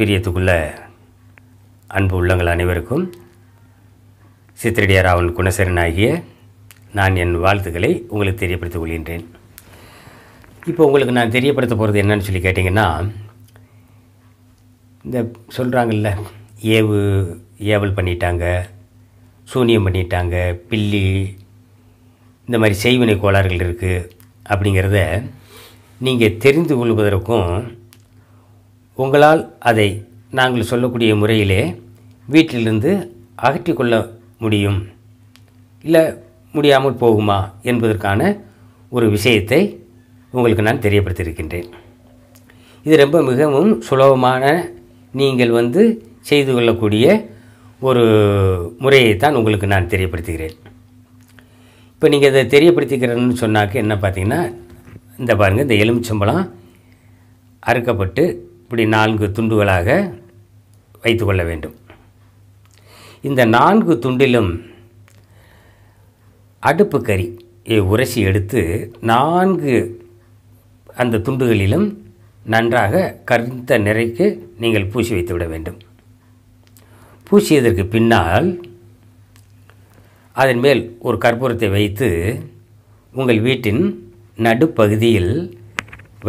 பிரியத்துக்குள்ள அன்பு உள்ளங்கள் அனைவருக்கும் சித்திரடியாராவன் குணசரன் ஆகிய நான் என் வாழ்த்துக்களை உங்களுக்கு தெரியப்படுத்திக் கொள்கின்றேன் இப்போ உங்களுக்கு நான் தெரியப்படுத்த போகிறது என்னன்னு சொல்லி கேட்டிங்கன்னா இந்த சொல்கிறாங்கல்ல ஏவு ஏவல் பண்ணிட்டாங்க சூனியம் பண்ணிட்டாங்க பில்லி இந்த மாதிரி செய்வினை கோளாறுகள் இருக்குது அப்படிங்கிறத நீங்கள் தெரிந்து கொள்வதற்கும் உங்களால் அதை நாங்கள் சொல்லக்கூடிய முறையிலே வீட்டிலிருந்து அகற்றிக்கொள்ள முடியும் இல்லை முடியாமல் போகுமா என்பதற்கான ஒரு விஷயத்தை உங்களுக்கு நான் தெரியப்படுத்தியிருக்கின்றேன் இது ரொம்ப மிகவும் சுலபமான நீங்கள் வந்து செய்து கொள்ளக்கூடிய ஒரு முறையை தான் உங்களுக்கு நான் தெரியப்படுத்துகிறேன் இப்போ நீங்கள் இதை தெரியப்படுத்திக்கிறேன்னு சொன்னாக்க என்ன பார்த்தீங்கன்னா இந்த பாருங்கள் இந்த எலுமிச்சம்பழம் அறுக்கப்பட்டு இப்படி நான்கு துண்டுகளாக வைத்து கொள்ள வேண்டும் இந்த நான்கு துண்டிலும் அடுப்பு கறி உரசி எடுத்து நான்கு அந்த துண்டுகளிலும் நன்றாக கருத்த நிறைக்கு நீங்கள் பூசி வைத்து விட வேண்டும் பூசியதற்கு பின்னால் அதன் மேல் ஒரு கற்பூரத்தை வைத்து உங்கள் வீட்டின் நடுப்பகுதியில்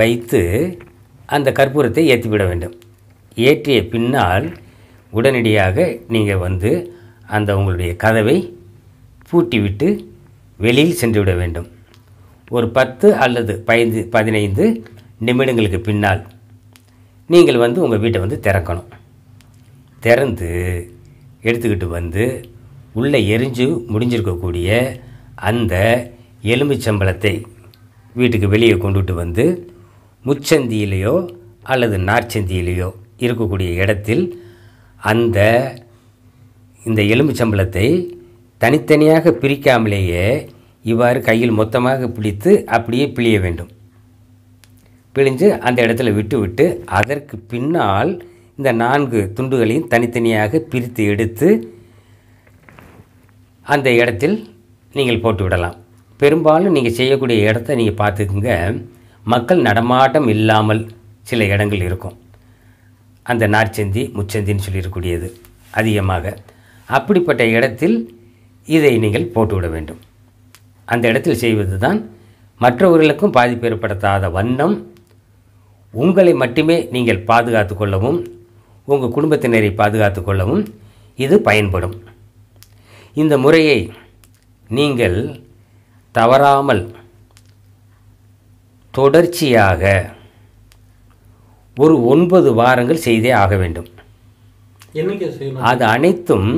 வைத்து அந்த கற்பூரத்தை ஏற்றிவிட வேண்டும் ஏற்றிய பின்னால் உடனடியாக நீங்கள் வந்து அந்த உங்களுடைய கதவை பூட்டிவிட்டு வெளியில் சென்றுவிட வேண்டும் ஒரு பத்து அல்லது பதிந்து பதினைந்து நிமிடங்களுக்கு பின்னால் நீங்கள் வந்து உங்கள் வீட்டை வந்து திறக்கணும் திறந்து எடுத்துக்கிட்டு வந்து உள்ளே எரிஞ்சு முடிஞ்சிருக்கக்கூடிய அந்த எலும்புச்சம்பளத்தை வீட்டுக்கு வெளியே கொண்டுட்டு வந்து முச்சந்தியிலேயோ அல்லது நார்ச்சந்தியிலேயோ இருக்கக்கூடிய இடத்தில் அந்த இந்த எலும்புச்சம்பளத்தை தனித்தனியாக பிரிக்காமலேயே இவ்வாறு கையில் மொத்தமாக பிடித்து அப்படியே பிழிய வேண்டும் பிழிஞ்சு அந்த இடத்துல விட்டு விட்டு அதற்கு பின்னால் இந்த நான்கு துண்டுகளையும் தனித்தனியாக பிரித்து எடுத்து அந்த இடத்தில் நீங்கள் போட்டு விடலாம் பெரும்பாலும் நீங்கள் செய்யக்கூடிய இடத்த நீங்கள் பார்த்துக்குங்க மக்கள் நடமாட்டம் இல்லாமல் சில இடங்கள் இருக்கும் அந்த நார்ச்சந்தி முச்சந்தின்னு சொல்லியிருக்கூடியது அதிகமாக அப்படிப்பட்ட இடத்தில் இதை நீங்கள் போட்டுவிட வேண்டும் அந்த இடத்தில் செய்வது தான் மற்றவர்களுக்கும் பாதிப்பு ஏற்படுத்தாத வண்ணம் உங்களை மட்டுமே நீங்கள் பாதுகாத்து கொள்ளவும் உங்கள் குடும்பத்தினரை பாதுகாத்து கொள்ளவும் இது பயன்படும் இந்த முறையை நீங்கள் தவறாமல் தொடர்ச்சியாக ஒரு ஒன்பது வாரங்கள் செய்தே ஆக வேண்டும் அது அனைத்தும்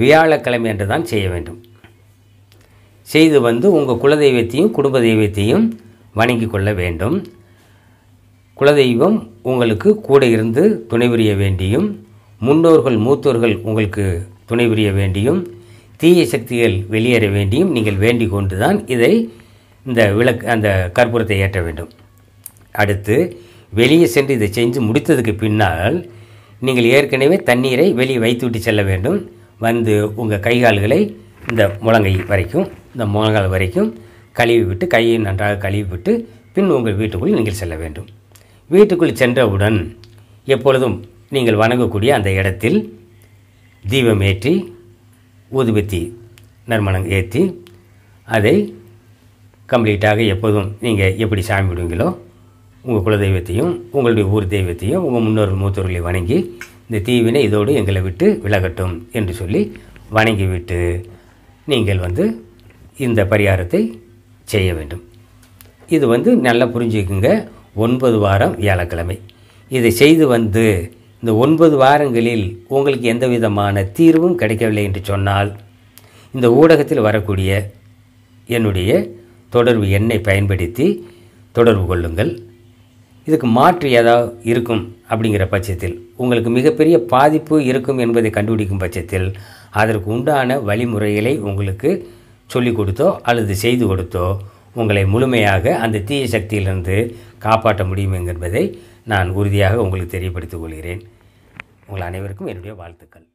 வியாழக்கிழமை என்று தான் செய்ய வேண்டும் செய்து வந்து உங்கள் குலதெய்வத்தையும் குடும்ப தெய்வத்தையும் வணங்கி கொள்ள வேண்டும் குலதெய்வம் உங்களுக்கு கூட இருந்து துணை புரிய வேண்டியும் முன்னோர்கள் மூத்தோர்கள் உங்களுக்கு துணை புரிய வேண்டியும் தீய சக்திகள் வெளியேற வேண்டியும் நீங்கள் வேண்டிக் கொண்டு தான் இதை இந்த விளக்கு அந்த கற்பூரத்தை ஏற்ற வேண்டும் அடுத்து வெளியே சென்று இதை செஞ்சு முடித்ததுக்கு பின்னால் நீங்கள் ஏற்கனவே தண்ணீரை வெளியே வைத்து விட்டு செல்ல வேண்டும் வந்து உங்கள் கை கால்களை இந்த முழங்கை வரைக்கும் இந்த முழங்கால் வரைக்கும் கழுவி விட்டு கையை நன்றாக கழுவி விட்டு பின் உங்கள் வீட்டுக்குள்ளே நீங்கள் செல்ல வேண்டும் வீட்டுக்குள் சென்றவுடன் எப்பொழுதும் நீங்கள் வணங்கக்கூடிய அந்த இடத்தில் தீபம் ஏற்றி ஊதுபத்தி நறுமணம் ஏற்றி அதை கம்ப்ளீட்டாக எப்போதும் நீங்கள் எப்படி சாமி விடுவீங்களோ உங்கள் குலதெய்வத்தையும் உங்களுடைய ஊர் தெய்வத்தையும் உங்கள் முன்னோர் மூத்தவர்களை வணங்கி இந்த தீவினை இதோடு எங்களை விட்டு விலகட்டும் என்று சொல்லி வணங்கிவிட்டு நீங்கள் வந்து இந்த பரிகாரத்தை செய்ய வேண்டும் இது வந்து நல்லா புரிஞ்சுக்குங்க ஒன்பது வாரம் வியாழக்கிழமை இதை செய்து வந்து இந்த ஒன்பது வாரங்களில் உங்களுக்கு எந்த விதமான தீர்வும் கிடைக்கவில்லை என்று சொன்னால் இந்த ஊடகத்தில் வரக்கூடிய என்னுடைய தொடர்பு எண்ணை பயன்படுத்தி தொடர்பு கொள்ளுங்கள் இதுக்கு மாற்று ஏதாவது இருக்கும் அப்படிங்கிற பட்சத்தில் உங்களுக்கு மிகப்பெரிய பாதிப்பு இருக்கும் என்பதை கண்டுபிடிக்கும் பட்சத்தில் அதற்கு உண்டான வழிமுறைகளை உங்களுக்கு சொல்லிக் கொடுத்தோ அல்லது செய்து கொடுத்தோ உங்களை முழுமையாக அந்த தீய சக்தியிலிருந்து காப்பாற்ற முடியும் என்பதை நான் உறுதியாக உங்களுக்கு தெரியப்படுத்திக் கொள்கிறேன் உங்கள் அனைவருக்கும் என்னுடைய வாழ்த்துக்கள்